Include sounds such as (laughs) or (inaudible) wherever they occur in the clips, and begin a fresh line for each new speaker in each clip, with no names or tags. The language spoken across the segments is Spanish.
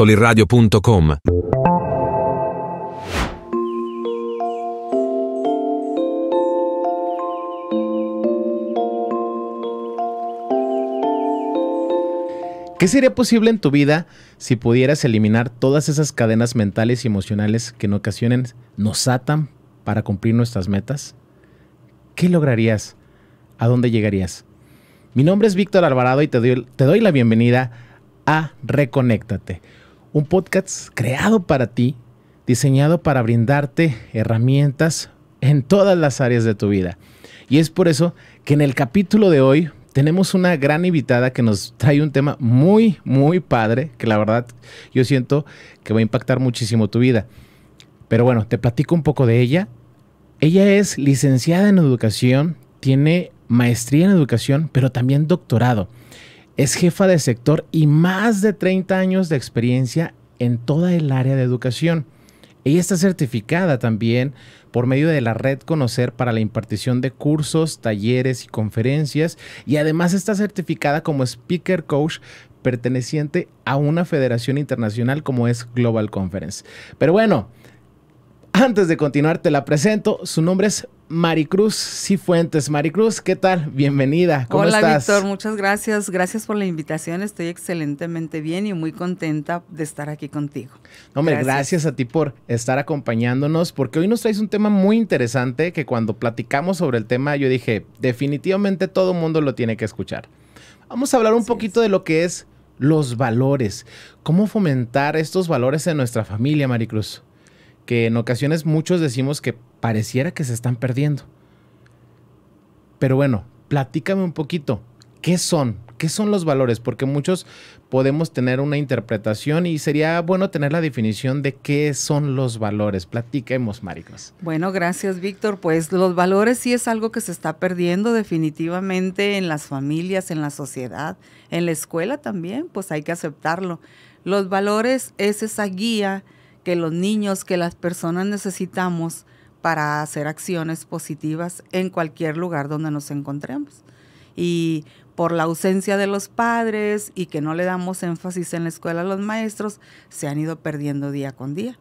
solirradio.com. ¿Qué sería posible en tu vida si pudieras eliminar todas esas cadenas mentales y emocionales que en ocasiones nos atan para cumplir nuestras metas? ¿Qué lograrías? ¿A dónde llegarías? Mi nombre es Víctor Alvarado y te doy, te doy la bienvenida a Reconéctate un podcast creado para ti, diseñado para brindarte herramientas en todas las áreas de tu vida. Y es por eso que en el capítulo de hoy tenemos una gran invitada que nos trae un tema muy, muy padre, que la verdad yo siento que va a impactar muchísimo tu vida. Pero bueno, te platico un poco de ella. Ella es licenciada en educación, tiene maestría en educación, pero también doctorado. Es jefa de sector y más de 30 años de experiencia en toda el área de educación. Ella está certificada también por medio de la red Conocer para la impartición de cursos, talleres y conferencias y además está certificada como speaker coach perteneciente a una federación internacional como es Global Conference. Pero bueno, antes de continuar te la presento, su nombre es Maricruz Cifuentes. Maricruz, ¿qué tal? Bienvenida. ¿Cómo Hola, Víctor,
muchas gracias. Gracias por la invitación. Estoy excelentemente bien y muy contenta de estar aquí contigo. hombre, gracias.
a ti por estar acompañándonos, porque hoy nos traes un tema muy interesante que cuando platicamos sobre el tema yo dije, definitivamente todo mundo lo tiene que escuchar. Vamos a hablar un poquito de lo que es los valores. ¿Cómo fomentar estos valores en nuestra familia, Maricruz? que en ocasiones muchos decimos que pareciera que se están perdiendo. Pero bueno, platícame un poquito, ¿qué son? ¿Qué son los valores? Porque muchos podemos tener una interpretación y sería bueno tener la definición de qué son los valores. Platiquemos, Maricos.
Bueno, gracias, Víctor. Pues los valores sí es algo que se está perdiendo definitivamente en las familias, en la sociedad, en la escuela también, pues hay que aceptarlo. Los valores es esa guía que los niños, que las personas necesitamos para hacer acciones positivas en cualquier lugar donde nos encontremos. Y por la ausencia de los padres y que no le damos énfasis en la escuela a los maestros, se han ido perdiendo día con día.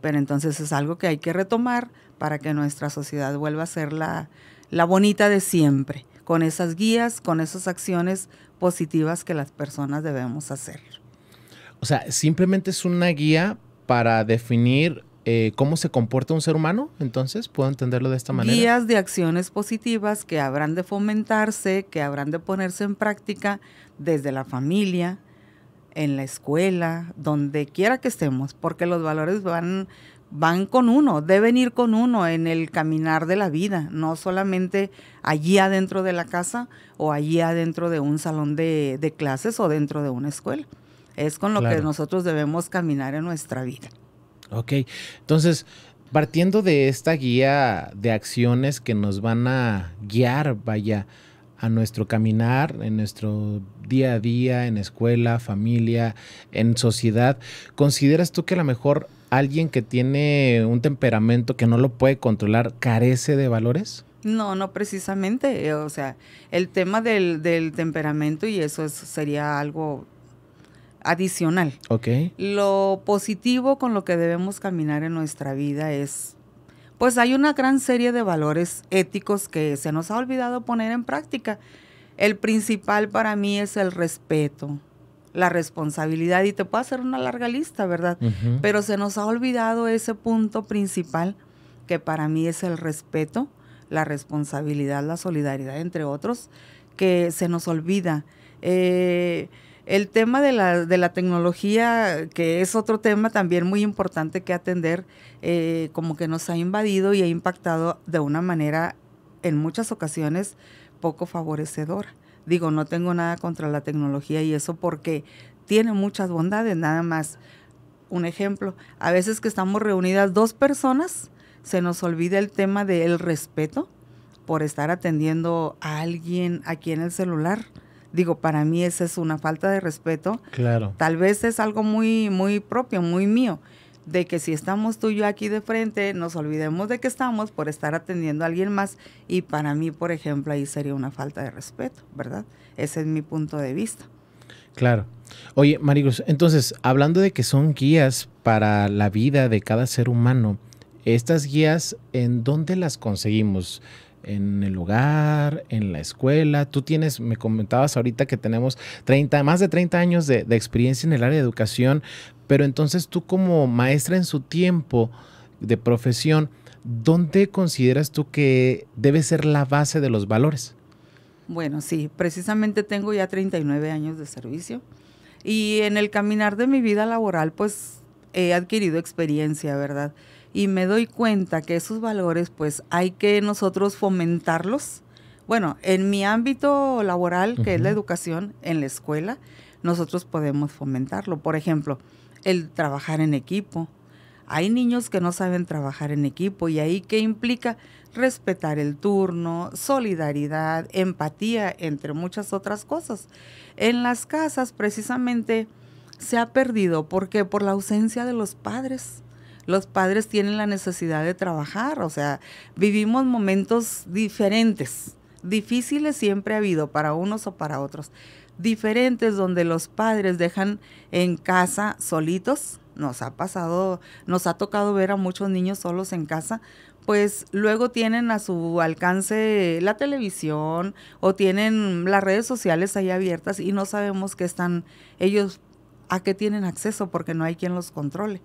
Pero entonces es algo que hay que retomar para que nuestra sociedad vuelva a ser la, la bonita de siempre, con esas guías, con esas acciones positivas que las personas debemos hacer.
O sea, simplemente es una guía para definir eh, cómo se comporta un ser humano, entonces puedo entenderlo de esta manera. Guías
de acciones positivas que habrán de fomentarse, que habrán de ponerse en práctica desde la familia, en la escuela, donde quiera que estemos, porque los valores van, van con uno, deben ir con uno en el caminar de la vida, no solamente allí adentro de la casa o allí adentro de un salón de clases o dentro de una escuela. Es con lo que nosotros debemos caminar en nuestra vida.
Ok, entonces, partiendo de esta guía de acciones que nos van a guiar, vaya, a nuestro caminar, en nuestro día a día, en escuela, familia, en sociedad, ¿consideras tú que a lo mejor alguien que tiene un temperamento que no lo puede controlar carece de valores?
No, no precisamente. Eh, o sea, el tema del, temperamento y eso sería algo adicional. Ok. Lo positivo con lo que debemos caminar en nuestra vida es, pues hay una gran serie de valores éticos que se nos ha olvidado poner en práctica. El principal para mí es el respeto, la responsabilidad, y te puedo hacer una larga lista, ¿verdad? Pero se nos ha olvidado ese punto principal que para mí es el respeto, la responsabilidad, la solidaridad, entre otros, que se nos olvida. Eh, el tema de la, de la tecnología, que es otro tema también muy importante que atender, eh, como que nos ha invadido y ha impactado de una manera, en muchas ocasiones, poco favorecedora. Digo, no tengo nada contra la tecnología y eso porque tiene muchas bondades, nada más. Un ejemplo, a veces que estamos reunidas dos personas, se nos olvida el tema del respeto por estar atendiendo a alguien aquí en el celular Digo, para mí esa es una falta de respeto. Claro. Tal vez es algo muy, muy propio, muy mío, de que si estamos tú y yo aquí de frente, nos olvidemos de que estamos por estar atendiendo a alguien más. Y para mí, por ejemplo, ahí sería una falta de respeto, ¿verdad? Ese es mi punto de vista.
Claro. Oye, Marigos, entonces, hablando de que son guías para la vida de cada ser humano, estas guías, ¿en dónde las conseguimos? en el hogar, en la escuela. Tú tienes, me comentabas ahorita que tenemos 30, más de 30 años de, de experiencia en el área de educación, pero entonces tú como maestra en su tiempo de profesión, ¿dónde consideras tú que debe ser la base de los valores?
Bueno, sí, precisamente tengo ya 39 años de servicio y en el caminar de mi vida laboral pues he adquirido experiencia, ¿verdad? y me doy cuenta que esos valores pues hay que nosotros fomentarlos. Bueno, en mi ámbito laboral, que es la educación, en la escuela, nosotros podemos fomentarlo. Por ejemplo, el trabajar en equipo. Hay niños que no saben trabajar en equipo y ahí que implica respetar el turno, solidaridad, empatía, entre muchas otras cosas. En las casas precisamente se ha perdido porque por la ausencia de los padres los padres tienen la necesidad de trabajar, o sea, vivimos momentos diferentes, difíciles siempre ha habido para unos o para otros, diferentes donde los padres dejan en casa solitos, nos ha pasado, nos ha tocado ver a muchos niños solos en casa, pues luego tienen a su alcance la televisión o tienen las redes sociales ahí abiertas y no sabemos qué están ellos a qué tienen acceso porque no hay quien los controle.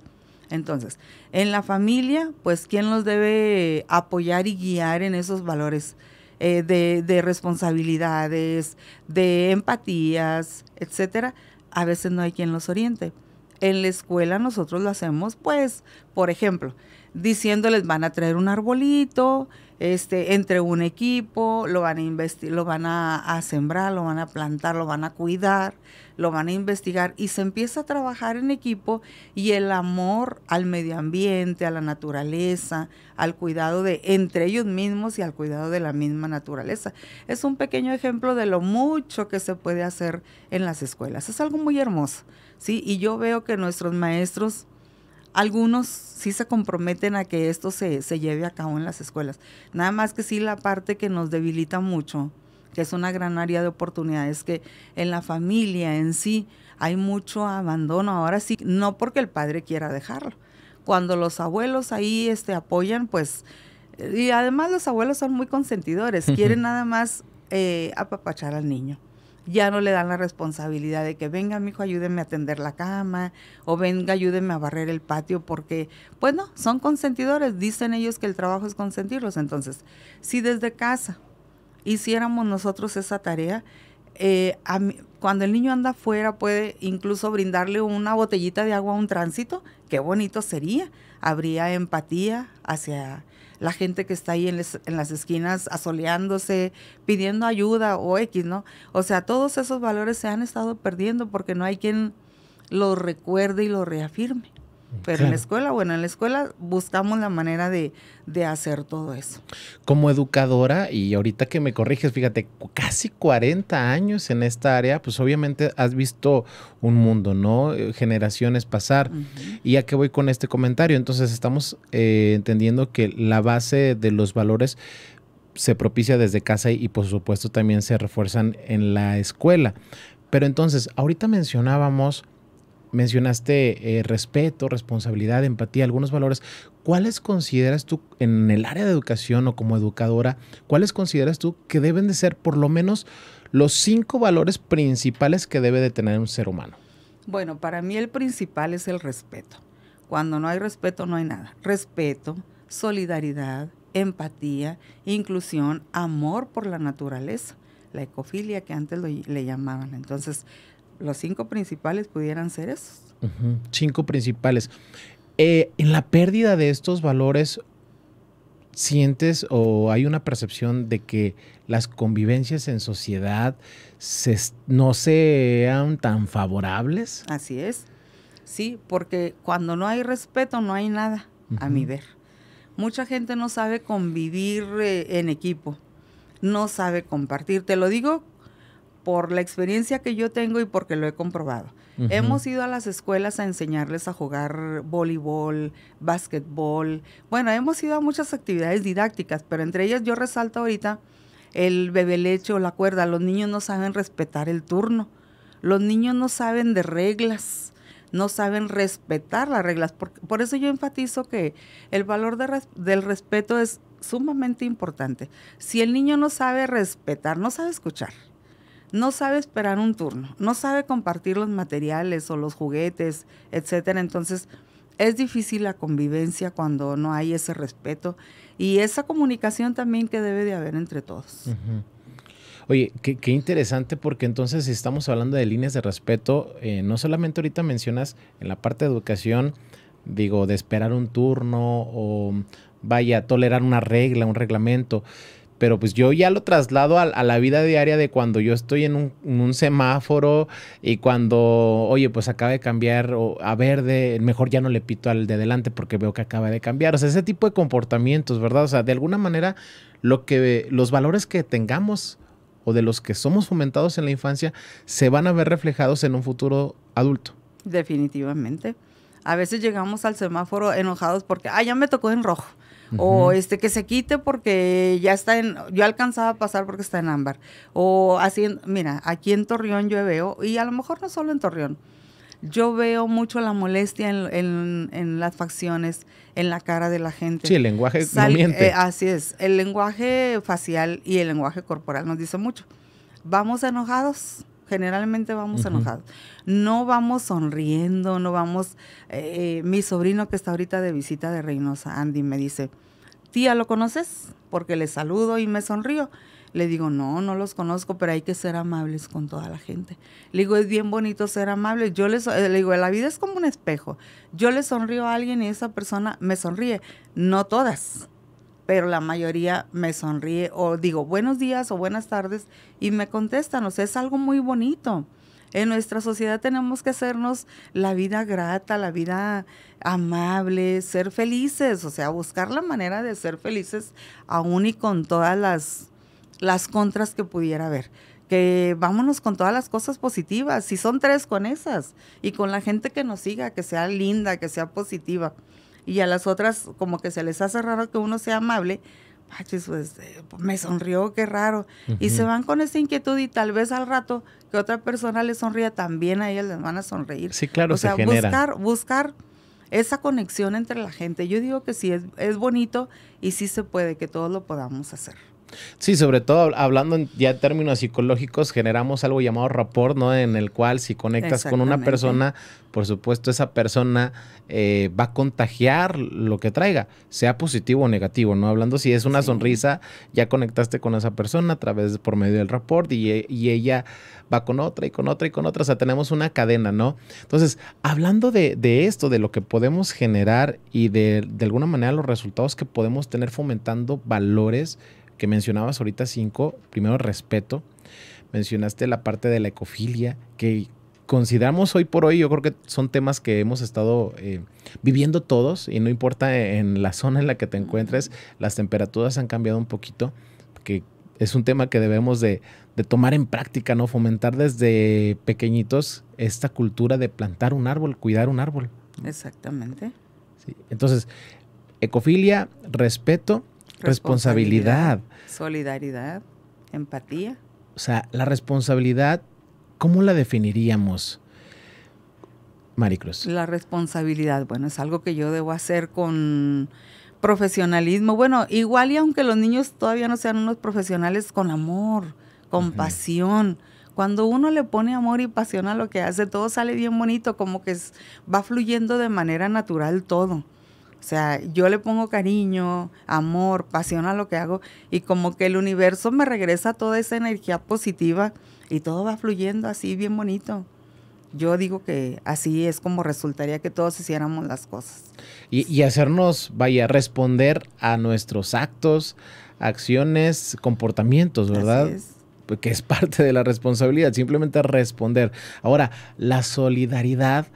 Entonces, en la familia, pues, ¿quién los debe apoyar y guiar en esos valores eh, de, de, responsabilidades, de empatías, etcétera? A veces no hay quien los oriente. En la escuela nosotros lo hacemos, pues, por ejemplo, diciéndoles van a traer un arbolito, este, entre un equipo, lo van a investir, lo van a, sembrar, lo van a plantar, lo van a cuidar, lo van a investigar y se empieza a trabajar en equipo y el amor al medio ambiente, a la naturaleza, al cuidado de entre ellos mismos y al cuidado de la misma naturaleza. Es un pequeño ejemplo de lo mucho que se puede hacer en las escuelas. Es algo muy hermoso, ¿sí? Y yo veo que nuestros maestros algunos sí se comprometen a que esto se, se lleve a cabo en las escuelas. Nada más que sí la parte que nos debilita mucho, que es una gran área de oportunidades, que en la familia en sí hay mucho abandono. Ahora sí, no porque el padre quiera dejarlo. Cuando los abuelos ahí este, apoyan, pues... Y además los abuelos son muy consentidores, quieren nada más eh, apapachar al niño ya no le dan la responsabilidad de que venga, mi hijo, ayúdeme a atender la cama o venga, ayúdeme a barrer el patio, porque, pues no, son consentidores. Dicen ellos que el trabajo es consentirlos. Entonces, si desde casa hiciéramos nosotros esa tarea, eh, cuando el niño anda afuera puede incluso brindarle una botellita de agua a un tránsito, qué bonito sería. Habría empatía hacia la gente que está ahí en, las esquinas asoleándose, pidiendo ayuda o X, ¿no? O sea, todos esos valores se han estado perdiendo porque no hay quien los recuerde y los reafirme pero en la escuela, bueno, en la escuela buscamos la manera de, hacer todo eso.
Como educadora, y ahorita que me corriges, fíjate, casi 40 años en esta área, pues obviamente has visto un mundo, ¿no? Eh, generaciones pasar. Y a qué voy con este comentario. Entonces estamos eh, entendiendo que la base de los valores se propicia desde casa y por supuesto también se refuerzan en la escuela. Pero entonces, ahorita mencionábamos Mencionaste eh, respeto, responsabilidad, empatía, algunos valores. ¿Cuáles consideras tú en el área de educación o como educadora, cuáles consideras tú que deben de ser por lo menos los cinco valores principales que debe de tener un ser humano?
Bueno, para mí el principal es el respeto. Cuando no hay respeto no hay nada. Respeto, solidaridad, empatía, inclusión, amor por la naturaleza, la ecofilia que antes le llamaban. Entonces, los cinco principales pudieran ser esos.
Cinco principales. Eh, en la pérdida de estos valores, ¿sientes o hay una percepción de que las convivencias en sociedad
no sean tan favorables? Así es. Sí, porque cuando no hay respeto no hay nada, a mi ver. Mucha gente no sabe convivir eh, en equipo, no sabe compartir. Te lo digo por la experiencia que yo tengo y porque lo he comprobado. Hemos ido a las escuelas a enseñarles a jugar voleibol, básquetbol. Bueno, hemos ido a muchas actividades didácticas, pero entre ellas yo resalto ahorita el bebelecho, la cuerda. Los niños no saben respetar el turno. Los niños no saben de reglas no saben respetar las reglas. Por, eso yo enfatizo que el valor del respeto es sumamente importante. Si el niño no sabe respetar, no sabe escuchar no sabe esperar un turno, no sabe compartir los materiales o los juguetes, etcétera. Entonces, es difícil la convivencia cuando no hay ese respeto y esa comunicación también que debe de haber entre todos.
Oye, qué, interesante porque entonces estamos hablando de líneas de respeto, eh, no solamente ahorita mencionas en la parte de educación, digo, de esperar un turno o vaya, a tolerar una regla, un reglamento, pero pues yo ya lo traslado a, la vida diaria de cuando yo estoy en un, semáforo y cuando, oye, pues acaba de cambiar a verde, mejor ya no le pito al de delante porque veo que acaba de cambiar. O sea, ese tipo de comportamientos, ¿verdad? O sea, de alguna manera, lo que, los valores que tengamos o de los que somos fomentados en la infancia se van a ver reflejados en un futuro adulto.
Definitivamente. A veces llegamos al semáforo enojados porque, ah, ya me tocó en rojo o este que se quite porque ya está en, yo alcanzaba a pasar porque está en ámbar, o así, mira, aquí en Torreón yo veo, y a lo mejor no solo en Torreón, yo veo mucho la molestia en, las facciones, en la cara de la gente. Sí, el lenguaje eh, así es, el lenguaje facial y el lenguaje corporal nos dice mucho. Vamos enojados, generalmente vamos enojados. No vamos sonriendo, no vamos... Eh, eh, mi sobrino que está ahorita de visita de Reynosa, Andy, me dice, tía, ¿lo conoces? Porque le saludo y me sonrío. Le digo, no, no los conozco, pero hay que ser amables con toda la gente. Le digo, es bien bonito ser amable. Yo les, eh, le digo, la vida es como un espejo. Yo le sonrío a alguien y esa persona me sonríe. No todas, pero la mayoría me sonríe o digo buenos días o buenas tardes y me contestan. O sea, es algo muy bonito. En nuestra sociedad tenemos que hacernos la vida grata, la vida amable, ser felices, o sea, buscar la manera de ser felices aún y con todas las, las contras que pudiera haber. Que vámonos con todas las cosas positivas, si son tres con esas, y con la gente que nos siga, que sea linda, que sea positiva y a las otras como que se les hace raro que uno sea amable, pues, eh, me sonrió, qué raro. Y se van con esa inquietud y tal vez al rato que otra persona le sonría, también a ellas les van a sonreír. Sí, claro, o sea, Buscar, buscar esa conexión entre la gente. Yo digo que sí, es, es bonito y sí se puede, que todos lo podamos hacer.
Sí, sobre todo hablando ya en términos psicológicos, generamos algo llamado rapport, ¿no? En el cual si conectas con una persona, por supuesto esa persona eh, va a contagiar lo que traiga, sea positivo o negativo, ¿no? Hablando si es una sonrisa, ya conectaste con esa persona a través, por medio del rapport y, ella va con otra y con otra y con otra, o sea, tenemos una cadena, ¿no? Entonces, hablando de, esto, de lo que podemos generar y de, de alguna manera los resultados que podemos tener fomentando valores, que mencionabas ahorita cinco, primero respeto, mencionaste la parte de la ecofilia, que consideramos hoy por hoy, yo creo que son temas que hemos estado eh, viviendo todos y no importa en la zona en la que te encuentres, las temperaturas han cambiado un poquito, que es un tema que debemos de, tomar en práctica, ¿no? Fomentar desde pequeñitos esta cultura de plantar un árbol, cuidar un árbol.
Exactamente.
Entonces, ecofilia, respeto responsabilidad,
solidaridad, empatía.
O sea, la responsabilidad, ¿cómo la definiríamos? Maricruz.
La responsabilidad, bueno, es algo que yo debo hacer con profesionalismo. Bueno, igual y aunque los niños todavía no sean unos profesionales con amor, con pasión, cuando uno le pone amor y pasión a lo que hace, todo sale bien bonito, como que va fluyendo de manera natural todo. O sea, yo le pongo cariño, amor, pasión a lo que hago y como que el universo me regresa toda esa energía positiva y todo va fluyendo así bien bonito. Yo digo que así es como resultaría que todos hiciéramos las cosas.
Y, hacernos, vaya, responder a nuestros actos, acciones, comportamientos, ¿verdad? Así es pues, que es parte de la responsabilidad, simplemente responder. Ahora, la solidaridad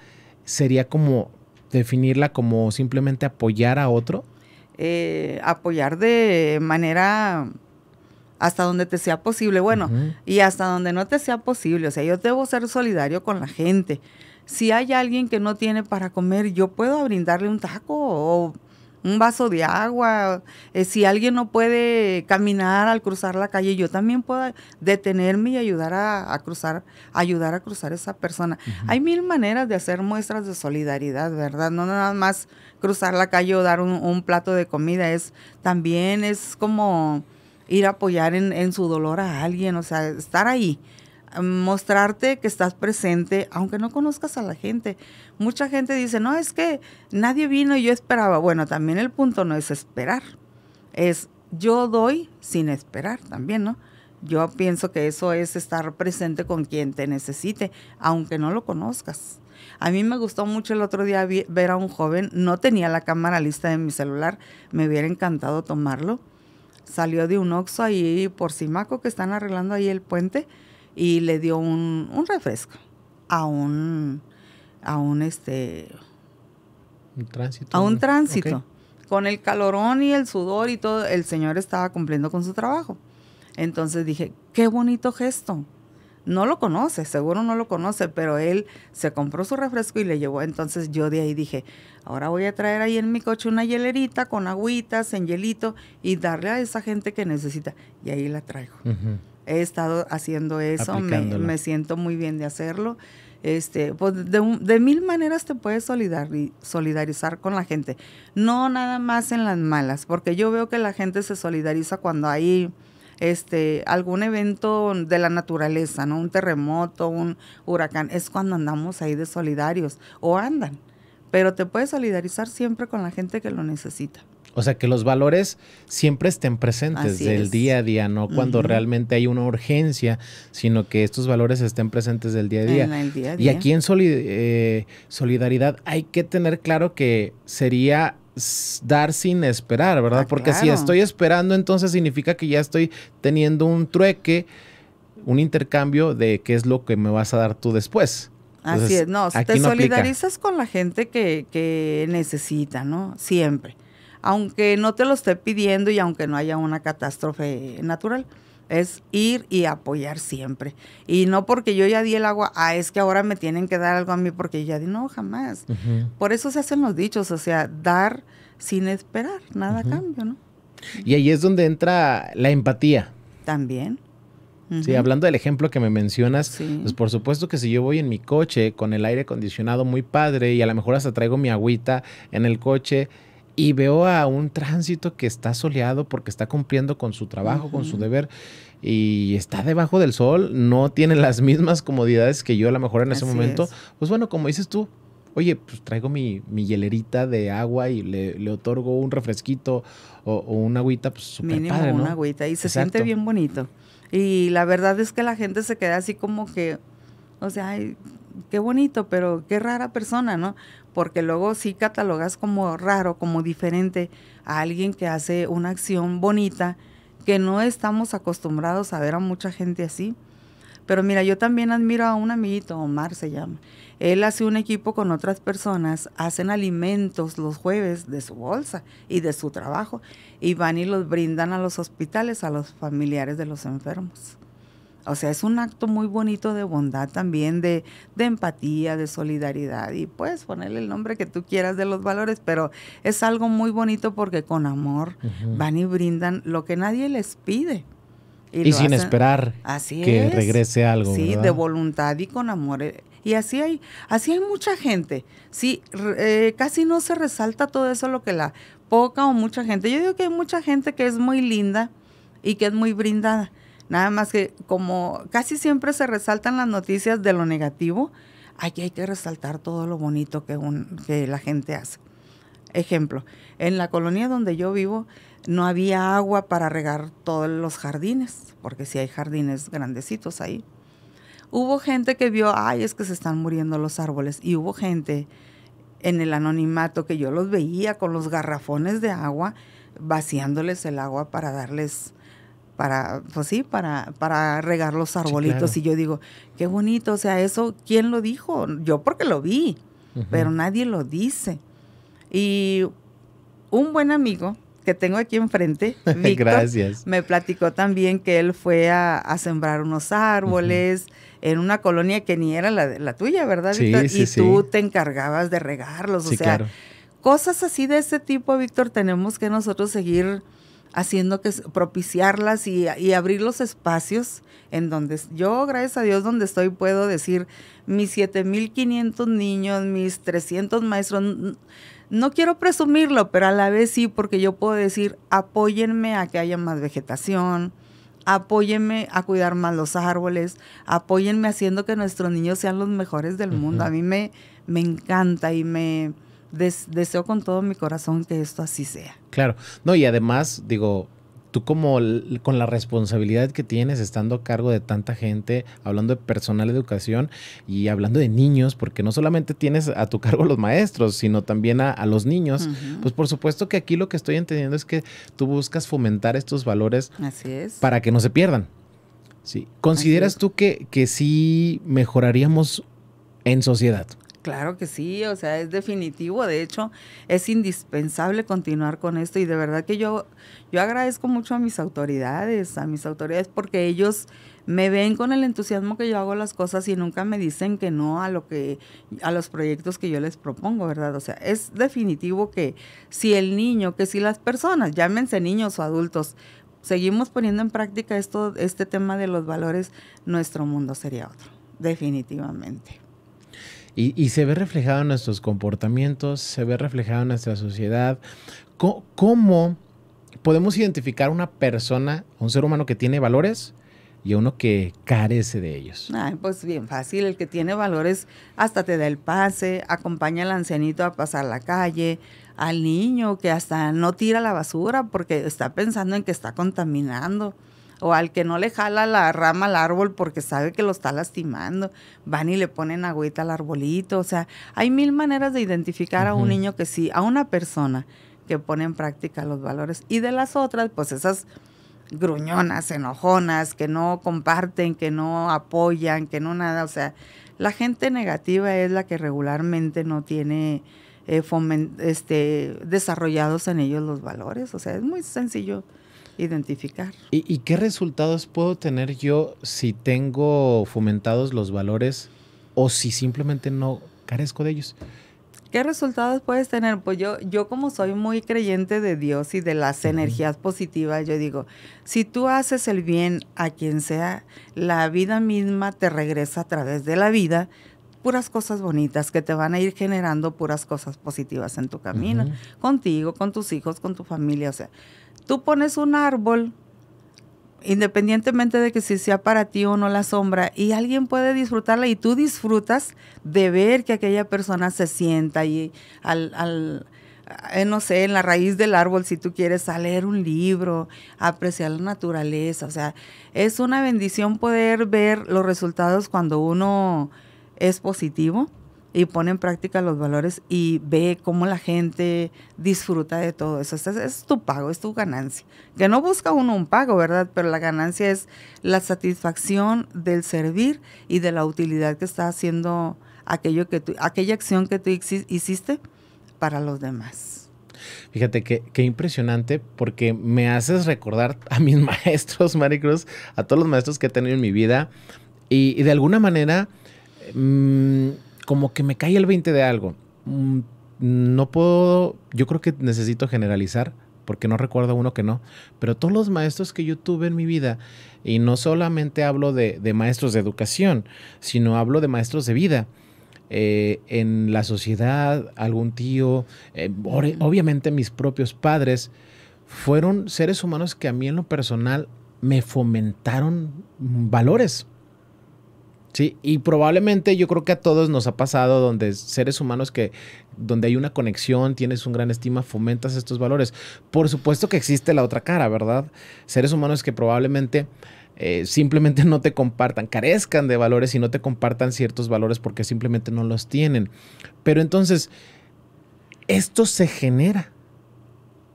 sería como definirla como simplemente apoyar a otro?
Eh, apoyar de manera hasta donde te sea posible, bueno, y hasta donde no te sea posible. O sea, yo debo ser solidario con la gente. Si hay alguien que no tiene para comer, yo puedo brindarle un taco o un vaso de agua. Eh, si alguien no puede caminar al cruzar la calle, yo también puedo detenerme y ayudar a, cruzar, ayudar a cruzar esa persona. Hay mil maneras de hacer muestras de solidaridad, ¿verdad? No nada más cruzar la calle o dar un, plato de comida, es también es como ir a apoyar en, en, su dolor a alguien, o sea, estar ahí mostrarte que estás presente, aunque no conozcas a la gente. Mucha gente dice, no, es que nadie vino y yo esperaba. Bueno, también el punto no es esperar, es yo doy sin esperar también, ¿no? Yo pienso que eso es estar presente con quien te necesite, aunque no lo conozcas. A mí me gustó mucho el otro día ver a un joven, no tenía la cámara lista en mi celular, me hubiera encantado tomarlo. Salió de un oxo ahí por Simaco que están arreglando ahí el puente y le dio un, refresco a un, a un este... Un tránsito. A un tránsito. Con el calorón y el sudor y todo, el señor estaba cumpliendo con su trabajo. Entonces dije, qué bonito gesto. No lo conoce, seguro no lo conoce, pero él se compró su refresco y le llevó. Entonces yo de ahí dije, ahora voy a traer ahí en mi coche una hielerita con agüitas, en hielito y darle a esa gente que necesita. Y ahí la traigo he estado haciendo eso, me, siento muy bien de hacerlo. Este, pues, de, mil maneras te puedes solidarizar con la gente, no nada más en las malas, porque yo veo que la gente se solidariza cuando hay este, algún evento de la naturaleza, ¿no? Un terremoto, un huracán, es cuando andamos ahí de solidarios o andan, pero te puedes solidarizar siempre con la gente que lo necesita.
O sea, que los valores siempre estén presentes del día a día, no cuando realmente hay una urgencia, sino que estos valores estén presentes del día a día. Y aquí en eh, solidaridad hay que tener claro que sería dar sin esperar, ¿verdad? Ah, Porque si estoy esperando, entonces significa que ya estoy teniendo un trueque, un intercambio de qué es lo que me vas a dar tú después. Así es, no, te solidarizas
con la gente que, que necesita, ¿no? Siempre aunque no te lo esté pidiendo y aunque no haya una catástrofe natural. Es ir y apoyar siempre. Y no porque yo ya di el agua, ah, es que ahora me tienen que dar algo a mí porque ya di, no, jamás. Por eso se hacen los dichos, o sea, dar sin esperar nada cambio, ¿no?
Y ahí es donde entra la empatía.
También. Sí,
hablando del ejemplo que me mencionas, pues por supuesto que si yo voy en mi coche con el aire acondicionado muy padre y a lo mejor hasta traigo mi agüita en el coche y veo a un tránsito que está soleado porque está cumpliendo con su trabajo, con su deber y está debajo del sol, no tiene las mismas comodidades que yo a lo mejor en ese momento. Pues bueno, como dices tú, oye, pues traigo mi, mi hielerita de agua y le, otorgo un refresquito o, una agüita, pues súper Mínimo padre, una agüita y se siente bien
bonito. Y la verdad es que la gente se queda así como que, o sea, qué bonito, pero qué rara persona, ¿no? Porque luego sí catalogas como raro, como diferente a alguien que hace una acción bonita, que no estamos acostumbrados a ver a mucha gente así. Pero mira, yo también admiro a un amiguito, Omar se llama. Él hace un equipo con otras personas, hacen alimentos los jueves de su bolsa y de su trabajo y van y los brindan a los hospitales, a los familiares de los enfermos. O sea, es un acto muy bonito de bondad también, de, empatía, de solidaridad y puedes ponerle el nombre que tú quieras de los valores, pero es algo muy bonito porque con amor van y brindan lo que nadie les pide. Y, sin esperar que regrese algo. Sí, de voluntad y con amor. Eh, y así hay, así hay mucha gente. Sí, eh, casi no se resalta todo eso lo que la poca o mucha gente. Yo digo que hay mucha gente que es muy linda y que es muy brindada Nada más que como casi siempre se resaltan las noticias de lo negativo, aquí hay que resaltar todo lo bonito que, la gente hace. Ejemplo, en la colonia donde yo vivo no había agua para regar todos los jardines, porque sí hay jardines grandecitos ahí. Hubo gente que vio, ay, es que se están muriendo los árboles, y hubo gente en el anonimato que yo los veía con los garrafones de agua, vaciándoles el agua para darles para, pues sí, para, para regar los arbolitos. Y yo digo, qué bonito, o sea, eso, ¿quién lo dijo? Yo porque lo vi, pero nadie lo dice. Y un buen amigo que tengo aquí enfrente, (laughs) Gracias. me platicó también que él fue a, sembrar unos árboles en una colonia que ni era la, tuya, ¿verdad, Víctor? y tú te encargabas de regarlos, o sea, cosas así de ese tipo, Víctor, tenemos que nosotros seguir haciendo que propiciarlas y, abrir los espacios en donde yo, gracias a Dios, donde estoy, puedo decir mis 7500 niños, mis 300 maestros. No quiero presumirlo, pero a la vez sí, porque yo puedo decir, apóyenme a que haya más vegetación, apóyenme a cuidar más los árboles, apóyenme haciendo que nuestros niños sean los mejores del mundo. A mí me, me encanta y me, deseo con todo mi corazón que esto así sea.
Claro, no, y además, digo, tú como con la responsabilidad que tienes estando a cargo de tanta gente, hablando de personal de educación y hablando de niños, porque no solamente tienes a tu cargo los maestros, sino también a, los niños, pues por supuesto que aquí lo que estoy entendiendo es que tú buscas fomentar estos valores para que no se pierdan. Sí. ¿Consideras tú que, que sí mejoraríamos en sociedad?
Claro que sí, o sea, es definitivo, de hecho, es indispensable continuar con esto y de verdad que yo, yo agradezco mucho a mis autoridades, a mis autoridades, porque ellos me ven con el entusiasmo que yo hago las cosas y nunca me dicen que no a lo que a los proyectos que yo les propongo, ¿verdad? O sea, es definitivo que si el niño, que si las personas, llámense niños o adultos, seguimos poniendo en práctica esto este tema de los valores, nuestro mundo sería otro, definitivamente.
Y, se ve reflejado en nuestros comportamientos, se ve reflejado en nuestra sociedad. ¿Cómo, podemos identificar una persona, un ser humano que tiene valores? Y uno que carece de ellos.
pues bien fácil, el que tiene valores hasta te da el pase, acompaña al ancianito a pasar la calle, al niño que hasta no tira la basura porque está pensando en que está contaminando o al que no le jala la rama al árbol porque sabe que lo está lastimando, van y le ponen agüita al arbolito. O sea, hay mil maneras de identificar a un niño que sí, a una persona que pone en práctica los valores. Y de las otras, pues esas gruñonas, enojonas, que no comparten, que no apoyan, que no nada. O sea, la gente negativa es la que regularmente no tiene eh, este, desarrollados en ellos los valores. O sea, es muy sencillo identificar.
¿Y, qué resultados puedo tener yo si tengo fomentados los valores o si simplemente no carezco de ellos?
¿Qué resultados puedes tener? Pues yo, yo como soy muy creyente de Dios y de las energías positivas, yo digo, si tú haces el bien a quien sea, la vida misma te regresa a través de la vida puras cosas bonitas que te van a ir generando puras cosas positivas en tu camino, contigo, con tus hijos, con tu familia, o sea, Tú pones un árbol, independientemente de que si sea para ti o no la sombra, y alguien puede disfrutarla y tú disfrutas de ver que aquella persona se sienta y al, eh, no sé, en la raíz del árbol, si tú quieres leer un libro, apreciar la naturaleza. O sea, es una bendición poder ver los resultados cuando uno es positivo y pone en práctica los valores y ve cómo la gente disfruta de todo eso. Este es, tu pago, es tu ganancia. Que no busca uno un pago, ¿verdad? Pero la ganancia es la satisfacción del servir y de la utilidad que está haciendo aquello que tú, aquella acción que tú hiciste para los demás.
Fíjate que, qué impresionante porque me haces recordar a mis (laughs) maestros, Maricruz, a todos los maestros que he tenido en mi vida y, de alguna manera... Mm, como que me cae el 20 de algo. Mm, no puedo, yo creo que necesito generalizar porque no recuerdo uno que no, pero todos los maestros que yo tuve en mi vida, y no solamente hablo de, maestros de educación, sino hablo de maestros de vida, eh, en la sociedad, algún tío, eh, obviamente mis propios padres, fueron seres humanos que a mí en lo personal me fomentaron valores, Sí, y probablemente yo creo que a todos nos ha pasado donde seres humanos que, donde hay una conexión, tienes un gran estima, fomentas estos valores. Por supuesto que existe la otra cara, ¿verdad? Seres humanos que probablemente eh, simplemente (laughs) no te compartan, carezcan de valores y no te compartan ciertos valores porque simplemente no los tienen. Pero entonces, esto se genera.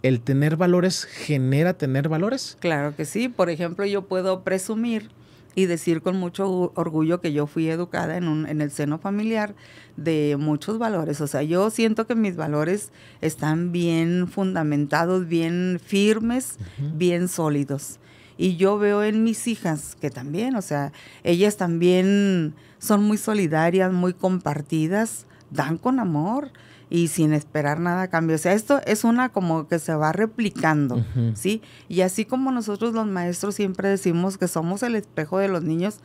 El tener valores genera tener valores.
Claro que sí. Por ejemplo, yo puedo presumir y decir con mucho orgullo que yo fui educada en, el seno familiar de muchos valores. O sea, yo siento que mis valores están bien fundamentados, bien firmes, bien sólidos. Y yo veo en mis hijas que también, o sea, ellas también son muy solidarias, muy compartidas, dan con amor y sin esperar nada a cambio. O sea, esto es una como que se va replicando, ¿sí? Y así como nosotros los maestros siempre decimos que somos el espejo de los niños,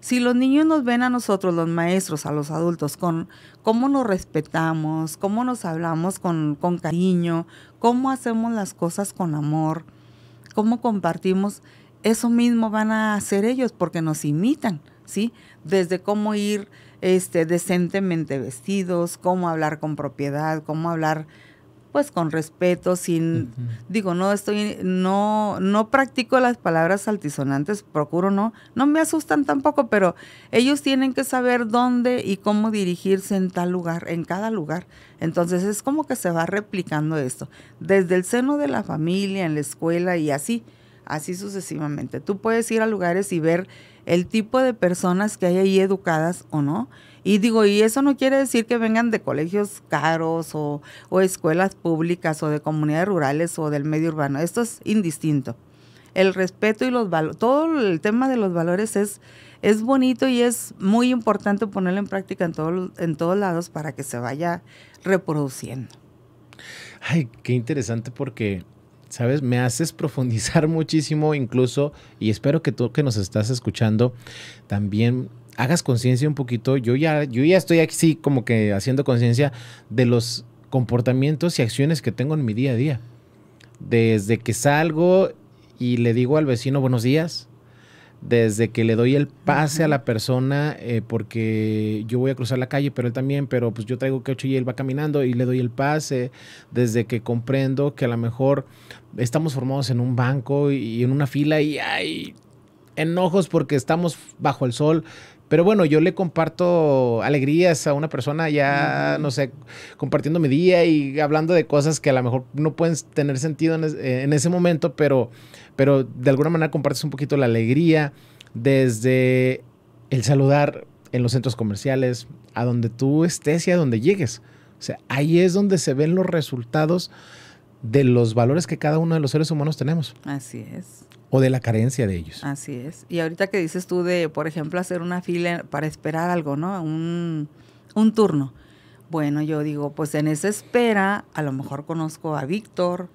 si los niños nos ven a nosotros, los maestros, a los adultos, con cómo nos respetamos, cómo nos hablamos con, con cariño, cómo hacemos las cosas con amor, cómo compartimos, eso mismo van a hacer ellos porque nos imitan, ¿sí? Desde cómo ir este, decentemente vestidos, cómo hablar con propiedad, cómo hablar pues con respeto, sin, digo, no estoy, no, no practico las palabras altisonantes, procuro no, no me asustan tampoco, pero ellos tienen que saber dónde y cómo dirigirse en tal lugar, en cada lugar. Entonces es como que se va replicando esto, desde el seno de la familia, en la escuela y así, así sucesivamente. Tú puedes ir a lugares y ver el tipo de personas que hay ahí educadas o no. Y digo, y eso no quiere decir que vengan de colegios caros o, escuelas públicas o de comunidades rurales o del medio urbano. Esto es indistinto. El respeto y los valores, todo el tema de los valores es, es bonito y es muy importante ponerlo en práctica en, todo, en todos lados para que se vaya reproduciendo.
Ay, qué interesante porque ¿sabes? Me haces profundizar (laughs) muchísimo incluso y espero que tú que nos estás escuchando también hagas conciencia un poquito. Yo ya, yo ya estoy aquí como que haciendo conciencia de los comportamientos y acciones que tengo en mi día a día. Desde que salgo y le digo al vecino buenos días, desde que le doy el pase a la persona, eh, porque yo voy a cruzar la calle, pero él también, pero pues yo traigo que ocho y él va caminando y le doy el pase, desde que comprendo que a lo mejor estamos formados en un banco y, en una fila y hay enojos porque estamos bajo el sol. Pero bueno, yo le comparto alegrías a una persona ya, no sé, compartiendo mi día y hablando de cosas que a lo mejor no pueden tener sentido en eh, ese momento, pero pero de alguna manera compartes un poquito la alegría desde el saludar en los centros comerciales, a donde tú estés y a donde llegues. O sea, ahí es donde se ven los resultados de los valores que cada uno de los seres humanos tenemos.
Así es.
O de la carencia de ellos.
Así es. Y ahorita que dices tú de, por ejemplo, hacer una fila para esperar algo, ¿no? Un, un turno. Bueno, yo digo, pues en esa espera, a lo mejor conozco a Víctor,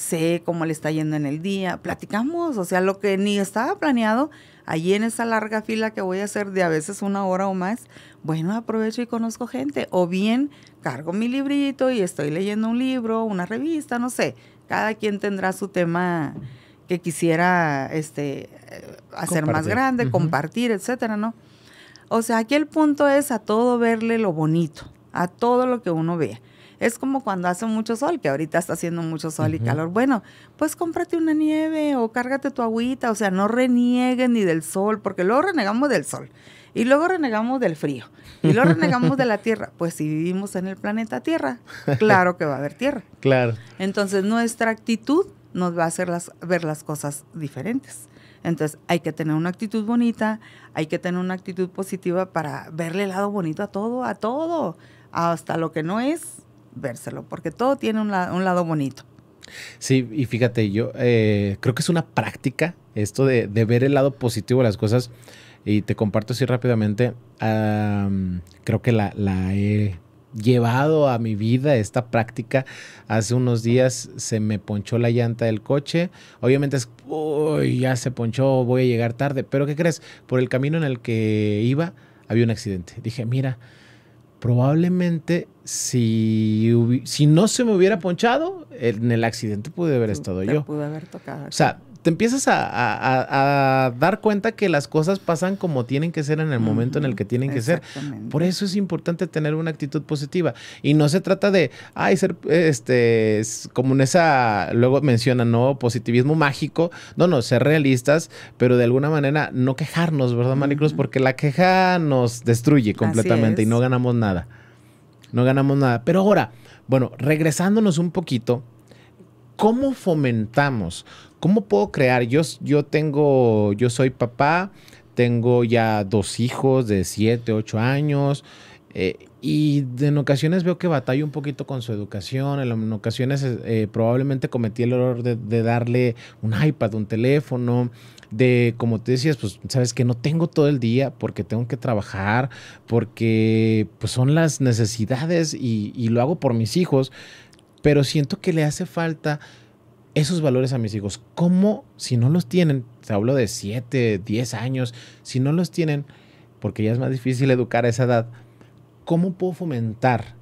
sé cómo le está yendo en el día, platicamos, o sea, lo que ni estaba planeado, allí en esa larga fila que voy a hacer de a veces una hora o más, bueno, aprovecho y conozco gente, o bien cargo mi librito y estoy leyendo un libro, una revista, no sé, cada quien tendrá su tema que quisiera este, hacer más grande, compartir, etcétera, ¿no? O sea, aquí el punto es a todo verle lo bonito, a todo lo que uno vea. Es como cuando hace mucho sol, que ahorita está haciendo mucho sol y calor. Bueno, pues cómprate una nieve o cárgate tu agüita, o sea, no renieguen ni del sol, porque luego renegamos del sol y luego renegamos del frío y luego renegamos de la (laughs) tierra. Pues si vivimos en el planeta Tierra, claro que va a haber tierra. (laughs) Claro. Entonces nuestra actitud nos va a hacer ver las cosas diferentes. Entonces hay que tener una actitud bonita, hay que tener una actitud positiva para verle el lado bonito a todo, a todo, hasta lo que no es vérselo, porque todo tiene un, lado bonito.
Sí, y fíjate, yo eh, creo que es una práctica esto de, ver el lado positivo de las cosas. Y te comparto así rápidamente. creo que la he llevado a mi vida esta práctica. Hace unos días se me ponchó la llanta del coche. Obviamente es, uy, ya se ponchó, voy a llegar tarde. Pero ¿qué crees? Por el camino en el que iba había un accidente. Dije, mira, probablemente si, si no se me hubiera ponchado, en el accidente pude haber mm, estado yo.
Pude haber tocado. O
sea, te empiezas a, dar cuenta que las cosas pasan como tienen que ser en el momento en el que tienen que ser. Por eso es importante tener una actitud positiva. Y no se trata de, ay, ser, este, como en esa, luego menciona ¿no? Positivismo mágico. No, no, ser realistas, pero de alguna manera no quejarnos, ¿verdad, Maricruz? Porque la queja nos destruye completamente y no ganamos nada no ganamos nada. Pero ahora, bueno, regresándonos un poquito, ¿cómo fomentamos? ¿Cómo puedo crear? Yo, yo tengo, yo soy papá, tengo ya dos hijos de 7, 8 años. Eh, y en ocasiones veo que batalla un poquito con su educación, en ocasiones eh, probablemente cometí el error de, darle un iPad, un teléfono, de, como te decías, pues sabes que no tengo todo el día porque tengo que trabajar, porque pues son las necesidades y, lo hago por mis hijos, pero siento que le hace falta esos valores a mis hijos. ¿Cómo, si no los tienen, te hablo de 7, 10 años, si no los tienen, porque ya es más difícil educar a esa edad, ¿cómo puedo fomentar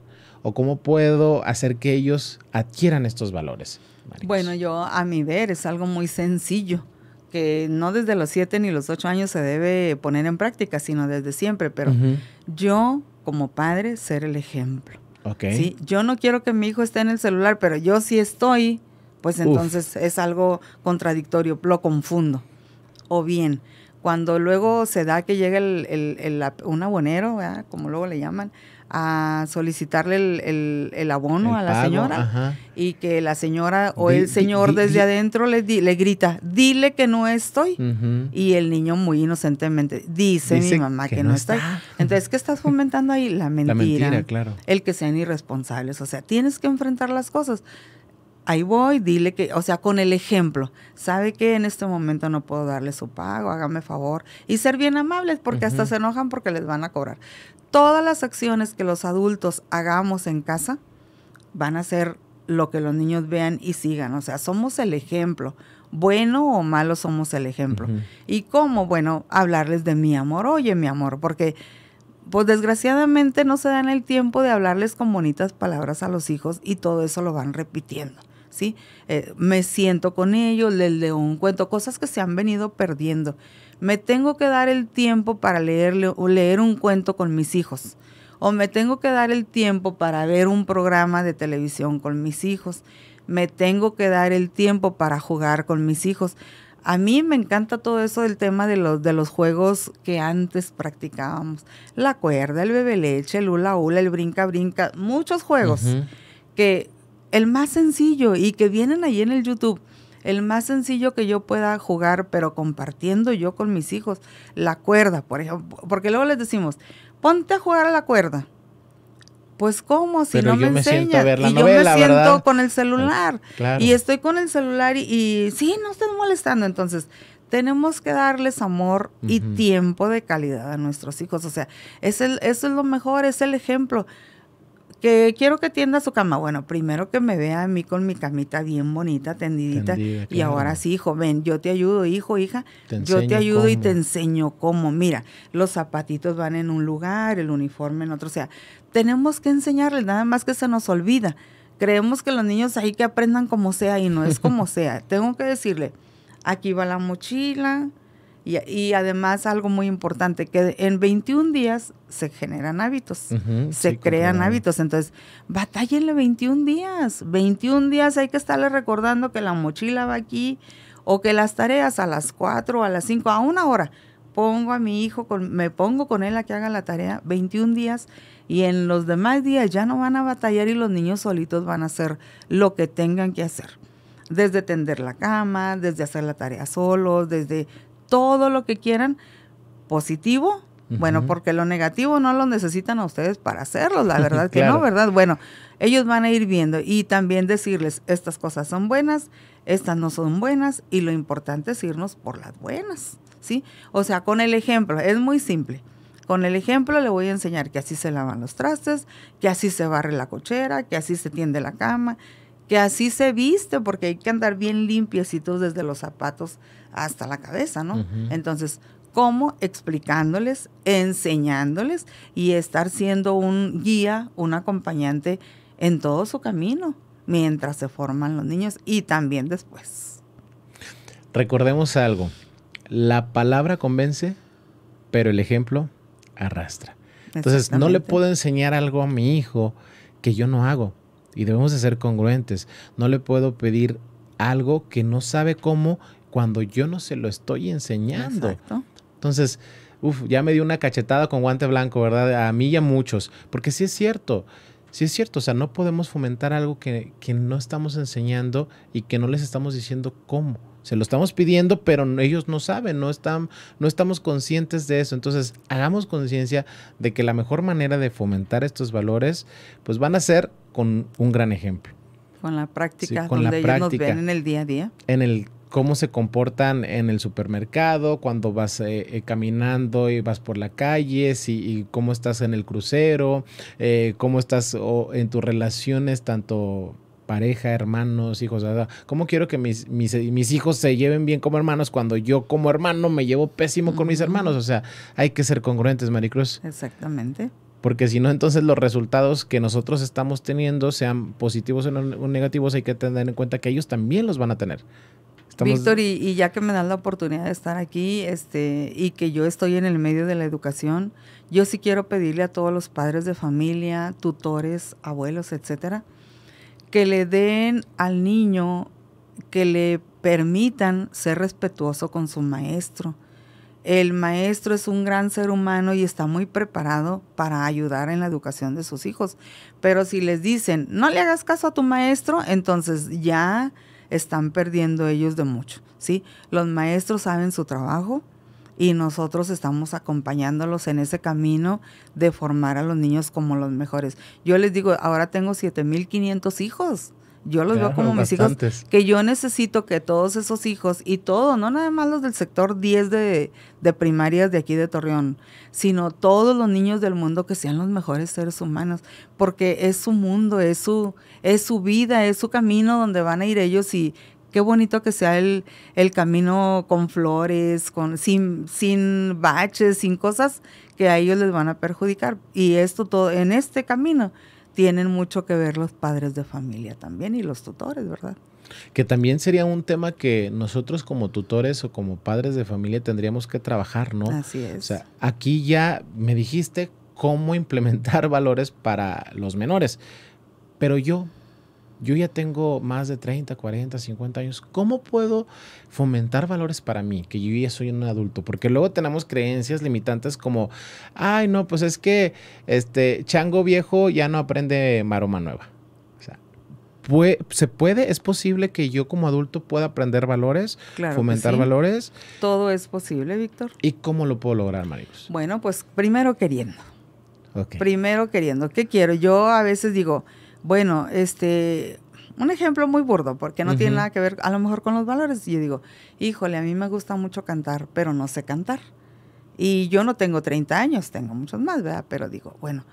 o cómo puedo hacer que ellos adquieran estos valores?
Bueno, yo a mi ver es algo muy sencillo que no desde los siete ni los ocho años se debe poner en práctica, sino desde siempre, pero yo como padre ser el ejemplo. ¿sí? Yo no quiero que mi hijo esté en el celular, pero yo sí estoy, pues entonces es algo contradictorio, lo confundo. O bien, cuando luego se da que llega el, el, el, un abonero, como luego le llaman, a solicitarle el, abono a la señora y que la señora o el señor desde adentro le, le grita, dile que no estoy. Y el niño muy inocentemente dice, mi mamá que, no, estoy. Entonces, ¿qué estás fomentando ahí? La mentira. La mentira, claro. El que sean irresponsables. O sea, tienes que enfrentar las cosas ahí voy, dile que, o sea, con el ejemplo, sabe que en este momento no puedo darle su pago, hágame favor, y ser bien amables, porque hasta se enojan porque les van a cobrar todas las acciones que los adultos hagamos en casa van a ser lo que los niños vean y sigan. O sea, somos el ejemplo. Bueno o malo somos el ejemplo. ¿Y cómo? Bueno, hablarles de mi amor. Oye, mi amor, porque pues desgraciadamente no se dan el tiempo de hablarles con bonitas palabras a los hijos y todo eso lo van repitiendo. Eh, me siento con ellos, les leo un cuento, cosas que se han venido perdiendo. Me tengo que dar el tiempo para leerle, o leer un cuento con mis hijos. O me tengo que dar el tiempo para ver un programa de televisión con mis hijos. Me tengo que dar el tiempo para jugar con mis hijos. A mí me encanta todo eso del tema de los, de los juegos que antes practicábamos. La cuerda, el bebe leche, el hula hula, el brinca brinca, muchos juegos que el más sencillo y que vienen ahí en el YouTube, el más sencillo que yo pueda jugar, pero compartiendo yo con mis hijos, la cuerda, por ejemplo, porque luego les decimos, ponte a jugar a la cuerda. Pues cómo si no me, y yo me siento con el celular ah, y estoy con el celular y, sí, no estén molestando, entonces tenemos que darles amor y tiempo de calidad a nuestros hijos. O sea, es el, eso es lo mejor, es el ejemplo que quiero que tienda su cama. Bueno, primero que me vea a mí con mi camita bien bonita, tendidita. y ahora sí, hijo, ven, yo te ayudo, hijo, hija. yo te ayudo y te enseño cómo. Mira, los zapatitos van en un lugar, el uniforme en otro. O sea, tenemos que enseñarles, nada más que se nos olvida. Creemos que los niños ahí que aprendan como sea y no es como (laughs) sea. Tengo que decirle, aquí va la mochila, y, además algo muy importante, que en 21 días se generan hábitos, se crean hábitos. Entonces, batállenle 21 días. 21 días hay que estarle recordando que la mochila va aquí o que las tareas a las 4 a las 5, a una hora. Pongo a mi hijo, con, me pongo con él a que haga la tarea 21 días y en los demás días ya no van a batallar y los niños solitos van a hacer lo que tengan que hacer desde tender la cama, desde hacer la tarea solos, desde todo lo que quieran positivo. Bueno, porque lo negativo no lo necesitan a ustedes para hacerlo, la (laughs) verdad que no, ¿verdad? Bueno, ellos van a ir viendo y también decirles, estas cosas son buenas, estas no son buenas y lo importante es irnos por las buenas, ¿sí? O sea, con el ejemplo, es muy simple. Con el ejemplo le voy a enseñar que así se lavan los trastes, que así se barre la cochera, que así se tiende la cama, que así se viste, porque hay que andar bien limpiecitos desde los zapatos hasta la cabeza, ¿no? Entonces, ¿cómo? Explicándoles, enseñándoles y estar siendo un guía, un acompañante en todo su camino mientras se forman los niños y también después.
Recordemos algo, la palabra convence, pero el ejemplo arrastra. Entonces, no le puedo enseñar algo a mi hijo que yo no hago y debemos de ser congruentes. No le puedo pedir algo que no sabe cómo cuando yo no se lo estoy enseñando. Entonces, uff, ya me dio una cachetada con guante blanco, ¿verdad? A mí y a muchos, porque sí es cierto. Sí es cierto, o sea, no podemos fomentar algo que, no estamos enseñando y que no les estamos diciendo cómo. Se lo estamos pidiendo, pero ellos no saben, no, están, no estamos conscientes de eso. Entonces, hagamos conciencia de que la mejor manera de fomentar estos valores, pues van a ser con un gran ejemplo.
Con la práctica, con donde la ellos nos ven en el día a día.
En el cómo se comportan en el supermercado, cuando vas eh, eh, caminando y vas por la calle, si, cómo estás en el crucero, eh, cómo estás en tus relaciones, tanto pareja, hermanos, hijos. ¿Cómo quiero que mis, mis, hijos se lleven bien como hermanos cuando yo como hermano me llevo pésimo con mis hermanos? O sea, hay que ser congruentes, Maricruz.
Exactamente
porque si no, entonces los resultados que nosotros estamos teniendo, sean positivos o negativos, hay que tener en cuenta que ellos también los van a tener. Víctor,
y, ya que me dan la oportunidad de estar aquí este, y que yo estoy en el medio de la educación, yo sí quiero pedirle a todos los padres de familia, tutores, abuelos, etcétera, que le den al niño, que le permitan ser respetuoso con su maestro. El maestro es un gran ser humano y está muy preparado para ayudar en la educación de sus hijos. Pero si les dicen, no le hagas caso a tu maestro, entonces ya están perdiendo ellos de mucho, ¿sí? Los maestros saben su trabajo y nosotros estamos acompañándolos en ese camino de formar a los niños como los mejores. Yo les digo, ahora tengo 7500 hijos yo los veo como mis hijos, que yo necesito que todos esos hijos y todo, no nada más los del sector 10 de, de primarias de aquí de Torreón, sino todos los niños del mundo que sean los mejores seres humanos, porque es su mundo, es su, es su vida, es su camino donde van a ir ellos y qué bonito que sea el, el camino con flores, con, sin, sin baches, sin cosas que a ellos les van a perjudicar. Y esto todo, en este camino tienen mucho que ver los padres de familia también y los tutores, ¿verdad?
Que también sería un tema que nosotros como tutores o como padres de familia tendríamos que trabajar, ¿no? Así es. O sea, aquí ya me dijiste cómo implementar (laughs) valores para los menores, pero yo, yo ya tengo más de 30, 40, 50 años. ¿Cómo puedo fomentar valores para mí? Que yo ya soy un adulto. Porque luego tenemos creencias limitantes como, ay, no, pues es que este chango viejo ya no aprende maroma nueva. O sea, ¿puede, ¿se ¿Es posible que yo como adulto pueda aprender valores? Claro fomentar
valores. Todo es posible, Víctor.
¿Y cómo lo puedo lograr, Marius?
Bueno, pues primero queriendo. Primero queriendo. ¿Qué quiero? Yo a veces digo bueno, este, un ejemplo muy burdo, porque no tiene nada que ver a lo mejor con los valores. Y yo digo, híjole, a mí me gusta mucho cantar, pero no sé cantar. Y yo no tengo 30 años, tengo muchos más, ¿verdad? Pero digo, bueno,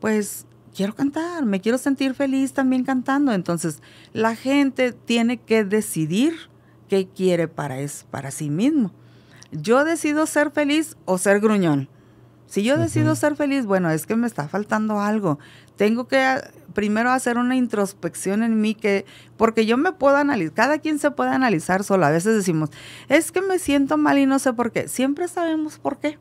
pues quiero cantar, me quiero sentir feliz también cantando. Entonces, la gente tiene que decidir qué quiere para, es, para sí mismo. Yo decido ser feliz o ser gruñón. Si yo decido ser feliz, bueno, es que me está faltando algo tengo que ah, primero hacer una introspección en mí que, porque yo me puedo analizar, cada quien se puede analizar solo. A veces decimos, es que me siento mal y no sé por qué. Siempre sabemos por qué.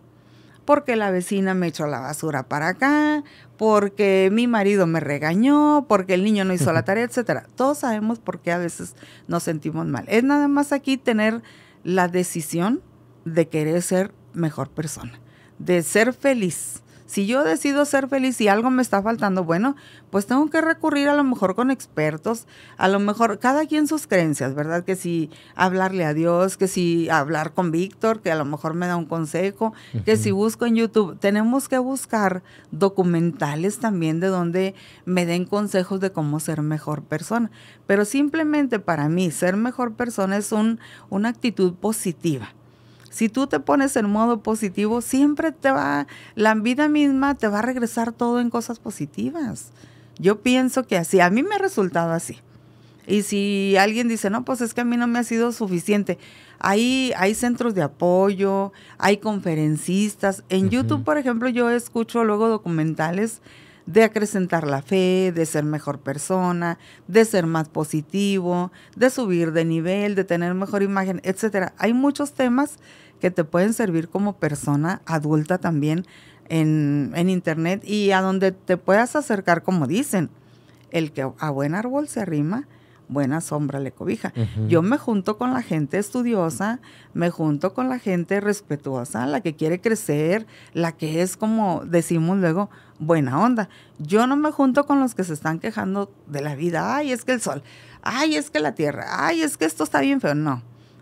Porque la vecina me echó la basura para acá, porque mi marido me regañó, porque el niño no hizo la (laughs) tarea, etcétera. Todos sabemos por qué a veces nos sentimos mal. Es nada más aquí tener la decisión de querer ser mejor persona, de ser feliz si yo decido ser feliz y algo me está faltando, bueno, pues tengo que recurrir a lo mejor con expertos, a lo mejor cada quien sus creencias, ¿verdad? Que si hablarle a Dios, que si hablar con Víctor, que a lo mejor me da un consejo, que si busco en YouTube, tenemos que buscar documentales también de donde me den consejos de cómo ser mejor persona. Pero simplemente para mí ser mejor persona es un, una actitud positiva si tú te pones en modo positivo, siempre te va, la vida misma te va a regresar todo en cosas positivas. Yo pienso que así, a mí me ha resultado así. Y si alguien dice, no, pues es que a mí no me ha sido suficiente, hay, hay centros de apoyo, hay conferencistas. En YouTube, por ejemplo, yo escucho luego documentales de acrecentar la fe, de ser mejor persona, de ser más positivo, de subir de nivel, de tener mejor imagen, etcétera. Hay muchos temas que te pueden servir como persona adulta también en, en internet y a donde te puedas acercar, como dicen, el que a buen árbol se arrima, buena sombra le cobija. Yo me junto con la gente estudiosa, me junto con la gente respetuosa, la que quiere crecer, la que es como decimos luego, buena onda. Yo no me junto con los que se están quejando de la vida, ay, es que el sol, ay, es que la tierra, ay, es que esto está bien feo. No,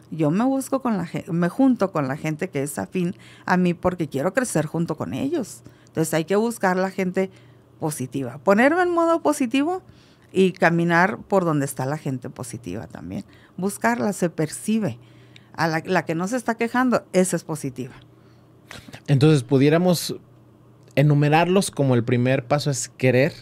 yo me busco con la me junto con la gente que es afín a mí porque quiero crecer junto con ellos. Entonces hay que buscar la gente positiva. Ponerme en modo positivo y caminar por donde está la gente positiva también. Buscarla se percibe. A la, que no se está quejando, esa es positiva.
Entonces, pudiéramos enumerarlos como el primer paso es querer,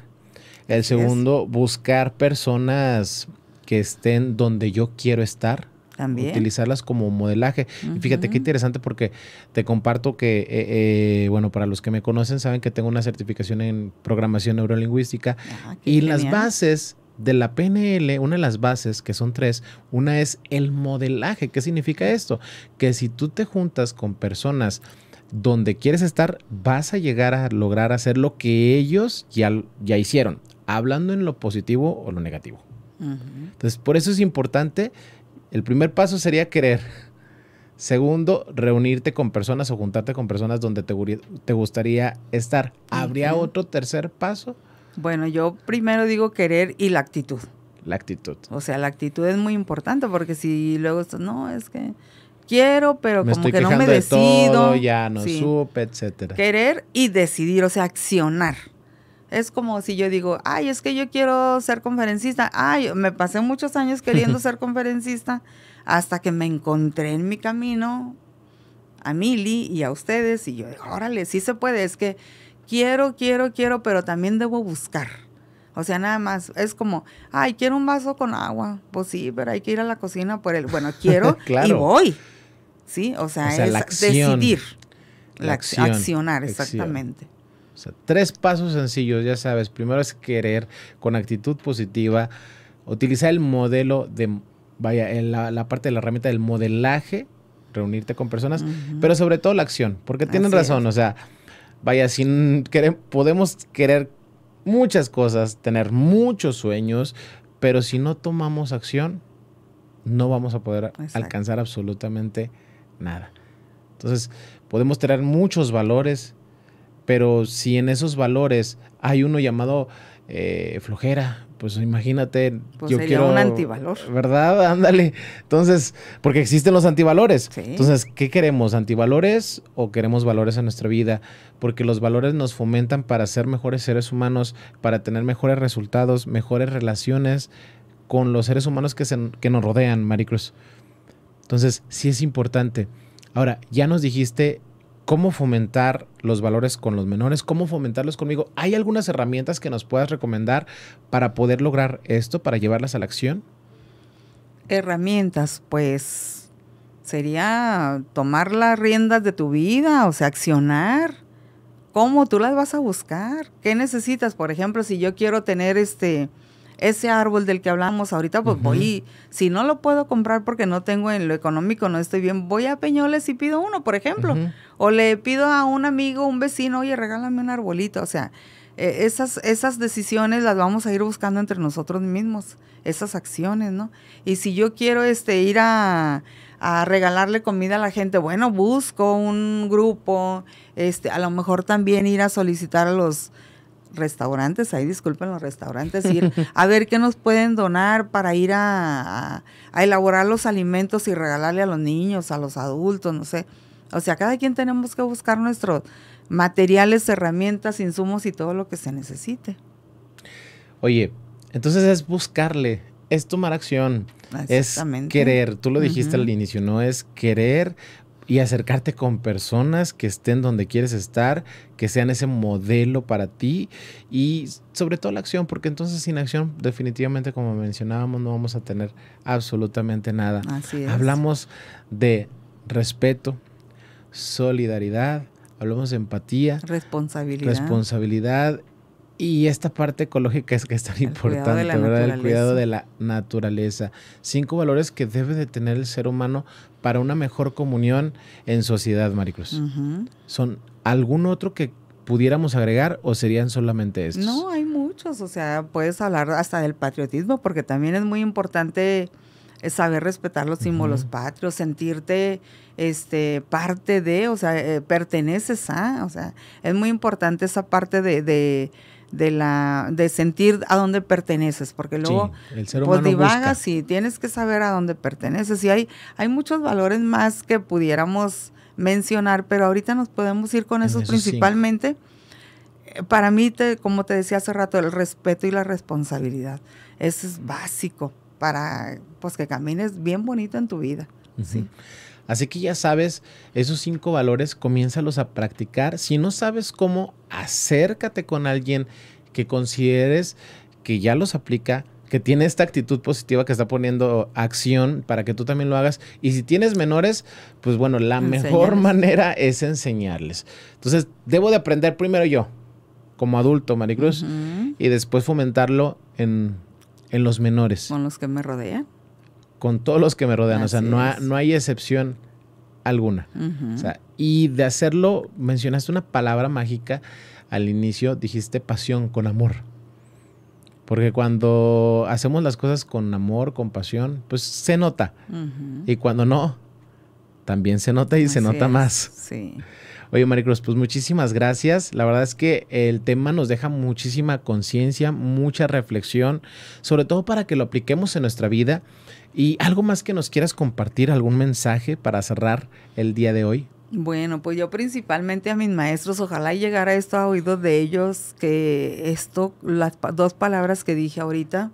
el segundo, buscar personas que estén donde yo quiero estar, también. utilizarlas como modelaje. Y fíjate qué interesante porque te comparto que, eh, eh, bueno, para los que me conocen saben que tengo una certificación en programación neurolingüística ah, y las bases de la PNL, una de las bases, que son tres, una es el modelaje. ¿Qué significa esto? Que si tú te juntas con personas donde quieres estar, vas a llegar a lograr hacer lo que ellos ya, ya hicieron, hablando en lo positivo o lo negativo. Entonces, por eso es importante el primer paso sería querer. Segundo, reunirte con personas o juntarte con personas donde te, gustaría
estar. ¿Habría otro tercer paso? Bueno, yo primero digo querer y la actitud. La actitud. O sea, la actitud es muy importante porque si luego esto no, es que quiero, pero como que no me decido. ya no supe, Querer y decidir, o sea, accionar. Es como si yo digo, ay, es que yo quiero ser conferencista. Ay, me pasé muchos años queriendo (laughs) ser conferencista hasta que me encontré en mi camino a Mili y a ustedes y yo órale, sí se puede, es que quiero, quiero, quiero, pero también debo buscar. O sea, nada más, es como, ay, quiero un vaso con agua. Pues sí, pero hay que ir a la cocina por el. Bueno, quiero (laughs) y voy. Sí, o sea, es decidir, la acción, accionar, exactamente.
O sea, tres pasos sencillos, ya sabes. Primero es querer con actitud positiva, utilizar el modelo de, vaya, la, parte de la herramienta del modelaje, reunirte con personas, pero sobre todo la acción, porque tienen razón, o sea, vaya, sin querer, podemos querer muchas cosas, tener muchos sueños, pero si no tomamos acción, no vamos a poder alcanzar absolutamente nada. Entonces, podemos tener muchos valores, pero si en esos valores hay uno llamado eh, flojera, pues imagínate, pues yo quiero un antivalor. ¿Verdad? (laughs) Ándale. Entonces, porque existen los antivalores. Entonces, ¿qué queremos? ¿Antivalores o queremos valores en nuestra vida? Porque los valores nos fomentan para ser mejores seres humanos, para tener mejores resultados, mejores relaciones con los seres humanos que, que nos rodean, Maricruz. Entonces, sí es importante. Ahora, ya nos dijiste cómo fomentar los valores con los menores, cómo fomentarlos conmigo. ¿Hay algunas herramientas que nos puedas recomendar para poder lograr esto, para llevarlas a la acción?
Herramientas, pues sería tomar las riendas de tu vida, o sea, accionar. ¿Cómo tú las vas a buscar? ¿Qué necesitas? Por ejemplo, si yo quiero tener este ese árbol del que hablamos ahorita, pues voy, si no lo puedo comprar porque no tengo en lo económico, no estoy bien, voy a Peñoles y pido uno, por ejemplo, o le pido a un amigo, un vecino, oye, regálame un arbolito, o sea, e, esas, esas decisiones las vamos a ir buscando entre nosotros mismos, esas acciones, ¿no? Y si yo quiero este, ir a, a regalarle comida a la gente, bueno, busco un grupo, este, a lo mejor también ir a solicitar a los restaurantes, ahí disculpen los restaurantes, ir a ver qué nos pueden donar para ir a, elaborar los alimentos y regalarle a los niños, a los adultos, no sé. O sea, cada quien tenemos que buscar nuestros materiales, herramientas, insumos y todo lo que se necesite.
Oye, entonces es buscarle, es tomar acción, es querer, tú lo dijiste al inicio, no es querer y acercarte con personas que estén donde quieres estar, que sean ese modelo para ti y sobre todo la acción, porque entonces sin acción definitivamente como mencionábamos no vamos a tener absolutamente nada. Así es. Hablamos de respeto, solidaridad, hablamos de empatía, responsabilidad. Responsabilidad y esta parte ecológica es que es tan importante, ¿verdad? El cuidado de la naturaleza. Cinco valores que debe de tener el ser humano para una mejor comunión en sociedad, Maricruz? ¿Son algún otro que pudiéramos agregar o serían solamente estos? No,
hay muchos, o sea, puedes hablar hasta del patriotismo porque también es muy importante saber respetar los símbolos patrios, sentirte este, parte de, o sea, eh, perteneces a, o sea, es muy importante esa parte de de la de sentir a dónde perteneces, porque luego pues, divagas y tienes que saber a dónde perteneces. Y hay, hay muchos valores más que pudiéramos mencionar, pero ahorita nos podemos ir con esos, principalmente. Eh, para mí, te, como te decía hace rato, el respeto y la responsabilidad. Eso es básico para pues, que camines bien bonito en tu vida.
Así que ya sabes, esos cinco valores, comiénzalos a practicar. Si no sabes cómo, acércate con alguien que consideres que ya los aplica, que tiene esta actitud positiva que está poniendo acción para que tú también lo hagas. Y si tienes menores, pues bueno, la mejor manera es enseñarles. Entonces, debo de aprender primero yo, como adulto, Maricruz, y después fomentarlo en, los menores. Con los que me rodean. Con todos los que me rodean, o sea, no, no hay excepción alguna. y de hacerlo, mencionaste una palabra mágica al inicio, dijiste pasión con amor. Porque cuando hacemos las cosas con amor, con pasión, pues se nota. Y cuando no, también se nota y se nota más. Sí. Oye, Maricruz, pues muchísimas gracias. La verdad es que el tema nos deja muchísima conciencia, mucha reflexión, sobre todo para que lo apliquemos en nuestra vida ¿Y algo más que nos quieras compartir, algún mensaje para cerrar el día de hoy?
Bueno, pues yo principalmente a mis maestros, ojalá llegara esto a oído de ellos, que esto, las dos palabras que dije ahorita,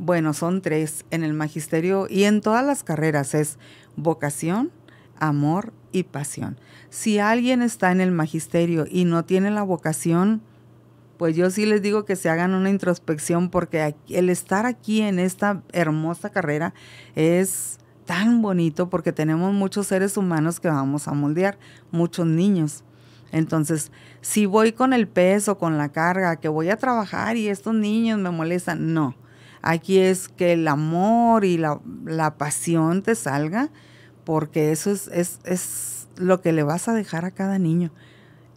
bueno, son tres en el magisterio y en todas las carreras, es vocación, amor y pasión. Si alguien está en el magisterio y no tiene la vocación, pues yo sí les digo que se hagan una introspección porque el estar aquí en esta hermosa carrera es tan bonito porque tenemos muchos seres humanos que vamos a moldear, muchos niños. Entonces, si voy con el peso, con la carga, que voy a trabajar y estos niños me molestan, no. Aquí es que el amor y la, la pasión te salga porque eso es, es, es lo que le vas a dejar a cada niño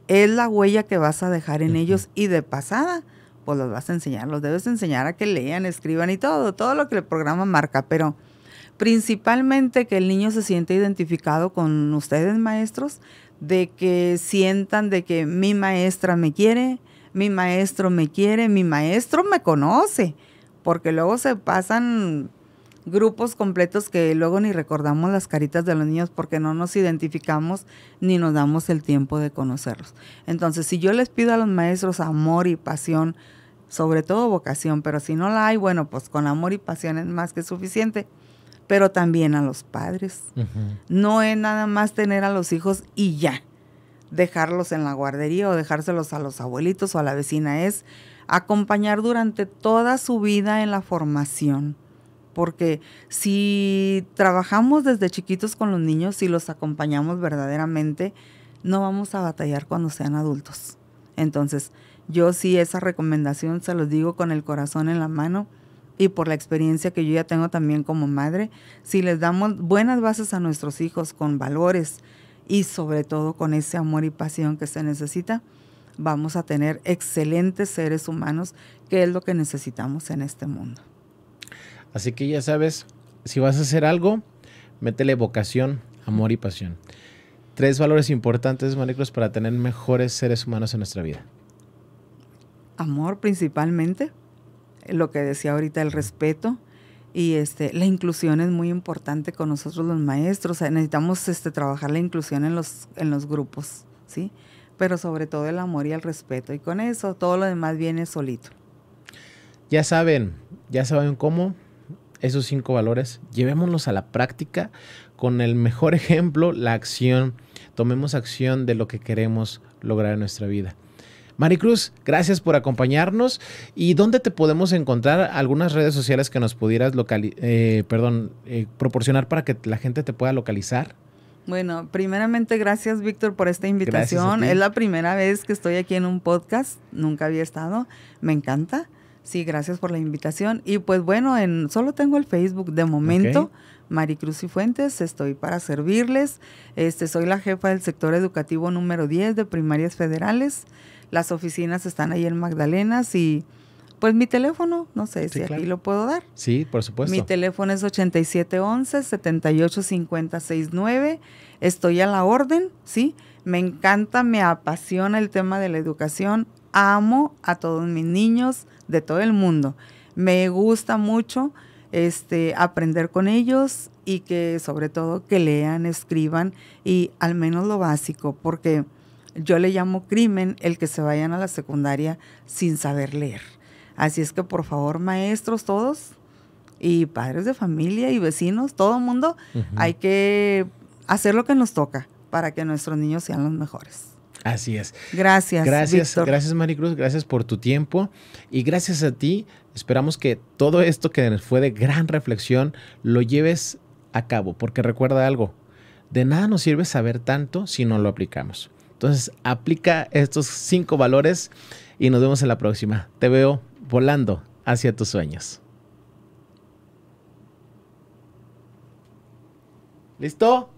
es la huella que vas a dejar en ellos y de pasada, pues los vas a enseñar, los debes enseñar a que lean, escriban y todo, todo lo que el programa marca, pero principalmente que el niño se siente identificado con ustedes maestros, de que sientan de que mi maestra me quiere, mi maestro me quiere, mi maestro me conoce, porque luego se pasan grupos completos que luego ni recordamos las caritas de los niños porque no nos identificamos ni nos damos el tiempo de conocerlos. Entonces, si yo les pido a los maestros amor y pasión, sobre todo vocación, pero si no la hay, bueno, pues con amor y pasión es más que suficiente, pero también a los padres. No es nada más tener a los hijos y ya, dejarlos en la guardería o dejárselos a los abuelitos o a la vecina, es acompañar durante toda su vida en la formación porque si trabajamos desde chiquitos con los niños y si los acompañamos verdaderamente, no vamos a batallar cuando sean adultos. Entonces, yo sí esa recomendación se los digo con el corazón en la mano y por la experiencia que yo ya tengo también como madre, si les damos buenas bases a nuestros hijos con valores y sobre todo con ese amor y pasión que se necesita, vamos a tener excelentes seres humanos, que es lo que necesitamos en este mundo.
Así que ya sabes, si vas a hacer algo, métele vocación, amor y pasión. Tres valores importantes, Maricruz, para tener mejores seres humanos en nuestra vida.
Amor principalmente, lo que decía ahorita, el respeto y este, la inclusión es muy importante con nosotros los maestros. necesitamos este, trabajar la inclusión en los, en los grupos, ¿sí? Pero sobre todo el amor y el respeto. Y con eso todo lo demás viene solito.
Ya saben, ya saben cómo esos cinco valores, llevémoslos a la práctica con el mejor (laughs) ejemplo, la acción. Tomemos acción de lo que queremos lograr en nuestra vida. Maricruz, gracias por acompañarnos. ¿Y dónde te podemos encontrar algunas redes sociales que nos pudieras eh, perdón, eh, proporcionar para que la gente te pueda localizar?
Bueno, primeramente gracias Víctor por esta invitación. Es la primera vez que estoy aquí en un podcast, nunca había estado, me encanta. Sí, gracias por la invitación. Y pues bueno, en, solo tengo el Facebook de momento. Maricruz y Fuentes, estoy para servirles. Este, soy la jefa del sector educativo número 10 de primarias federales. Las oficinas están ahí en Magdalenas y pues mi teléfono, no sé si aquí lo puedo dar.
Sí, por supuesto. Mi
teléfono es 8711-785069. Estoy a la orden, ¿sí? Me encanta, me apasiona el tema de la educación. Amo a todos mis niños de todo el mundo. Me gusta mucho este, aprender con ellos y que sobre todo que lean, escriban y al menos lo básico, porque yo le llamo crimen el que se vayan a la secundaria sin saber leer. Así es que por favor, maestros todos y padres de familia y vecinos, todo el mundo, hay que hacer lo que nos toca para que nuestros niños sean los mejores. Así es. Gracias. Gracias,
gracias Maricruz, gracias por tu tiempo y gracias a ti. Esperamos que todo esto que fue de gran reflexión lo lleves a cabo, porque recuerda algo, de nada nos sirve saber tanto si no lo aplicamos. Entonces, aplica estos cinco valores y nos vemos en la próxima. Te veo volando hacia tus sueños.
¿Listo?